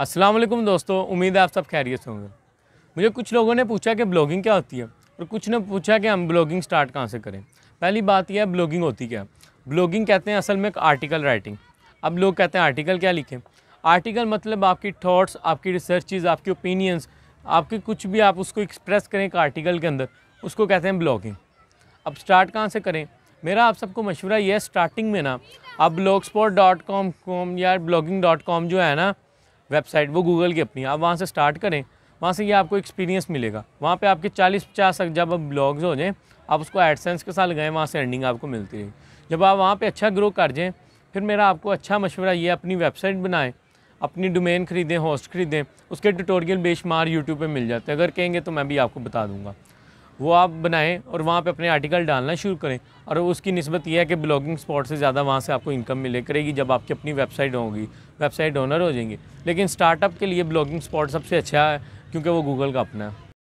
अस्सलाम वालेकुम दोस्तों उम्मीद है आप सब खैरियत होंगे मुझे कुछ लोगों ने पूछा कि ब्लॉगिंग क्या होती है और कुछ ने पूछा कि हम ब्लॉगिंग स्टार्ट कहाँ से करें पहली बात यह है ब्लॉगिंग होती क्या ब्लॉगिंग कहते हैं असल में एक आर्टिकल राइटिंग अब लोग कहते हैं आर्टिकल क्या लिखें आर्टिकल मतलब आपकी थाट्स आपकी रिसर्च आपकी ओपिनियंस आपके कुछ भी आप उसको एक्सप्रेस करें एक आर्टिकल के अंदर उसको कहते हैं ब्लॉगिंग अब स्टार्ट कहाँ से करें मेरा आप सबको मशवरा यह है स्टार्टिंग में ना आप blogspot dot com com या ब्लॉगिंग डॉट कॉम जो है ना वेबसाइट वो गूगल की अपनी आप वहाँ से स्टार्ट करें वहाँ से ये आपको एक्सपीरियंस मिलेगा वहाँ पे आपके 40 पचास जब अब ब्लॉग्स हो जाएँ आप उसको एडसेंस के साथ गए वहाँ से अर्निंग आपको मिलती रही जब आप वहाँ पे अच्छा ग्रो कर जाएँ फिर मेरा आपको अच्छा मशवरा ये अपनी वेबसाइट बनाएं अपनी डोमेन ख़रीदें होस्ट ख़रीदें उसके ट्यूटोरियल बेशमार यूट्यूब पर मिल जाते हैं अगर कहेंगे तो मैं भी आपको बता दूंगा वो आप बनाएं और वहाँ पे अपने आर्टिकल डालना शुरू करें और उसकी नस्बत यह है कि ब्लॉगिंग स्पॉट से ज़्यादा वहाँ से आपको इनकम मिले करेगी जब आपकी अपनी वेबसाइट होगी वेबसाइट ओनर हो जाएंगे लेकिन स्टार्टअप के लिए ब्लॉगिंग स्पॉट सबसे अच्छा है क्योंकि वो गूगल का अपना है